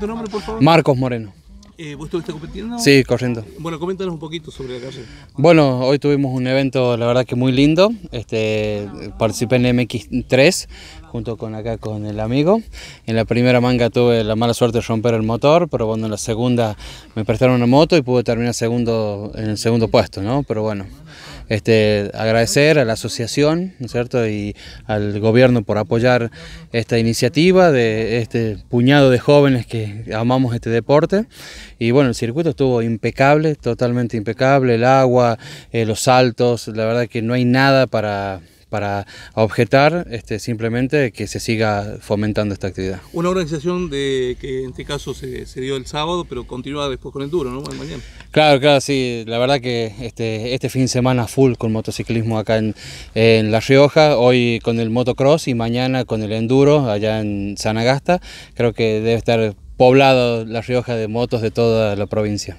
¿Tu nombre, por favor? Marcos Moreno. Eh, ¿Vos estuviste compitiendo? Sí, corriendo. Bueno, coméntanos un poquito sobre la carrera. Bueno, hoy tuvimos un evento, la verdad que muy lindo. Este, participé en MX3 junto con acá con el amigo. En la primera manga tuve la mala suerte de romper el motor, pero bueno, en la segunda me prestaron una moto y pude terminar segundo en el segundo puesto, ¿no? Pero bueno. Este, agradecer a la asociación cierto? y al gobierno por apoyar esta iniciativa de este puñado de jóvenes que amamos este deporte. Y bueno, el circuito estuvo impecable, totalmente impecable, el agua, eh, los saltos, la verdad que no hay nada para para objetar este, simplemente que se siga fomentando esta actividad. Una organización de, que en este caso se, dio el sábado, pero continúa después con el enduro, ¿no? mañana. Claro, claro, sí. La verdad que este, este fin de semana full con motociclismo acá en, en, La Rioja, hoy con el motocross y mañana con el enduro allá en San Agasta. Creo que debe estar poblado La Rioja de motos de toda la provincia.